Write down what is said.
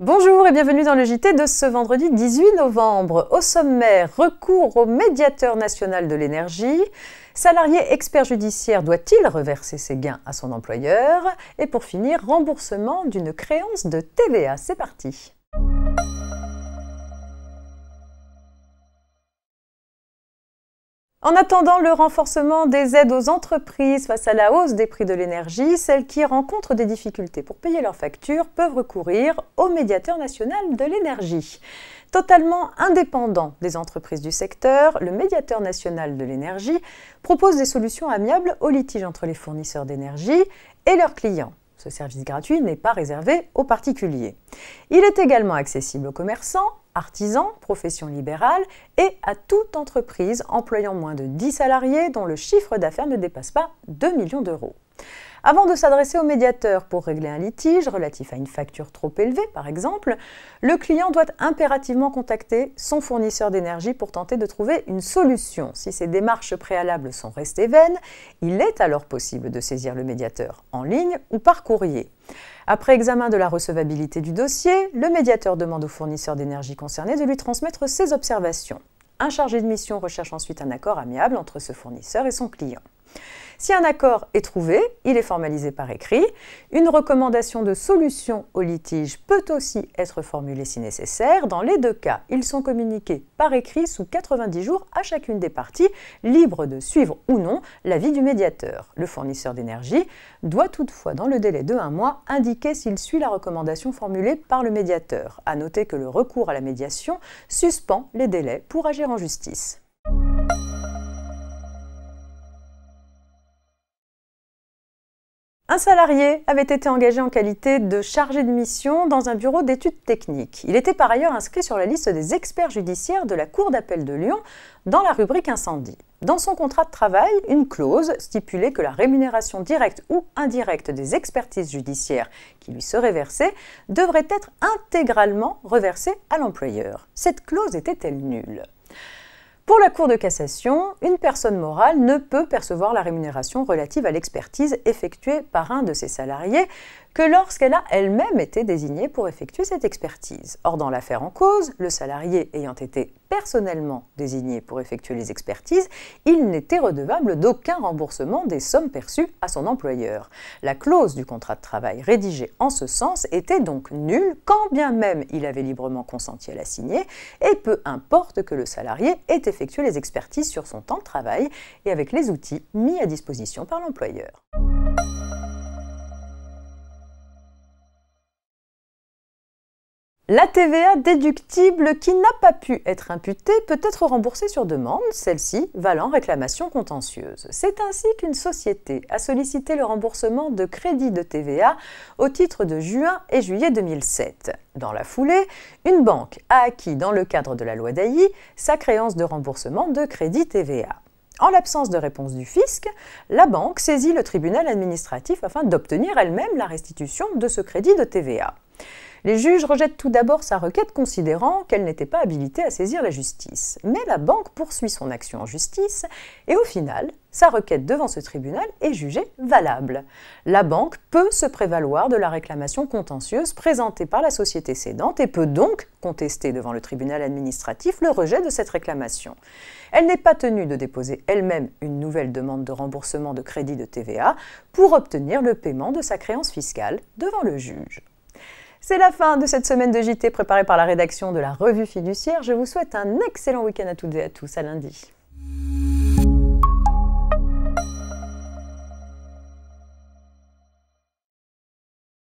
Bonjour et bienvenue dans le JT de ce vendredi 18 novembre. Au sommaire, recours au médiateur national de l'énergie. Salarié expert judiciaire doit-il reverser ses gains à son employeur Et pour finir, remboursement d'une créance de TVA. C'est parti. En attendant le renforcement des aides aux entreprises face à la hausse des prix de l'énergie, celles qui rencontrent des difficultés pour payer leurs factures peuvent recourir au médiateur national de l'énergie. Totalement indépendant des entreprises du secteur, le médiateur national de l'énergie propose des solutions amiables aux litiges entre les fournisseurs d'énergie et leurs clients. Ce service gratuit n'est pas réservé aux particuliers. Il est également accessible aux commerçants, artisans, profession libérale et à toute entreprise employant moins de 10 salariés dont le chiffre d'affaires ne dépasse pas 2 millions d'euros. Avant de s'adresser au médiateur pour régler un litige relatif à une facture trop élevée, par exemple, le client doit impérativement contacter son fournisseur d'énergie pour tenter de trouver une solution. Si ces démarches préalables sont restées vaines, il est alors possible de saisir le médiateur en ligne ou par courrier. Après examen de la recevabilité du dossier, le médiateur demande au fournisseur d'énergie concerné de lui transmettre ses observations. Un chargé de mission recherche ensuite un accord amiable entre ce fournisseur et son client. Si un accord est trouvé, il est formalisé par écrit. Une recommandation de solution au litige peut aussi être formulée si nécessaire. Dans les deux cas, ils sont communiqués par écrit sous 90 jours à chacune des parties, libre de suivre ou non l'avis du médiateur. Le fournisseur d'énergie doit toutefois, dans le délai de un mois, indiquer s'il suit la recommandation formulée par le médiateur. À noter que le recours à la médiation suspend les délais pour agir en justice. Un salarié avait été engagé en qualité de chargé de mission dans un bureau d'études techniques. Il était par ailleurs inscrit sur la liste des experts judiciaires de la Cour d'appel de Lyon dans la rubrique incendie. Dans son contrat de travail, une clause stipulait que la rémunération directe ou indirecte des expertises judiciaires qui lui seraient versées devrait être intégralement reversée à l'employeur. Cette clause était-elle nulle pour la Cour de cassation, une personne morale ne peut percevoir la rémunération relative à l'expertise effectuée par un de ses salariés que lorsqu'elle a elle-même été désignée pour effectuer cette expertise. Or, dans l'affaire en cause, le salarié ayant été personnellement désigné pour effectuer les expertises, il n'était redevable d'aucun remboursement des sommes perçues à son employeur. La clause du contrat de travail rédigée en ce sens était donc nulle, quand bien même il avait librement consenti à la signer, et peu importe que le salarié ait effectué les expertises sur son temps de travail et avec les outils mis à disposition par l'employeur. La TVA déductible qui n'a pas pu être imputée peut être remboursée sur demande, celle-ci valant réclamation contentieuse. C'est ainsi qu'une société a sollicité le remboursement de crédits de TVA au titre de juin et juillet 2007. Dans la foulée, une banque a acquis dans le cadre de la loi Dailly sa créance de remboursement de crédit TVA. En l'absence de réponse du fisc, la banque saisit le tribunal administratif afin d'obtenir elle-même la restitution de ce crédit de TVA. Les juges rejettent tout d'abord sa requête considérant qu'elle n'était pas habilitée à saisir la justice. Mais la banque poursuit son action en justice et au final, sa requête devant ce tribunal est jugée valable. La banque peut se prévaloir de la réclamation contentieuse présentée par la société cédante et peut donc contester devant le tribunal administratif le rejet de cette réclamation. Elle n'est pas tenue de déposer elle-même une nouvelle demande de remboursement de crédit de TVA pour obtenir le paiement de sa créance fiscale devant le juge. C'est la fin de cette semaine de JT préparée par la rédaction de la revue fiduciaire. Je vous souhaite un excellent week-end à toutes et à tous. À lundi.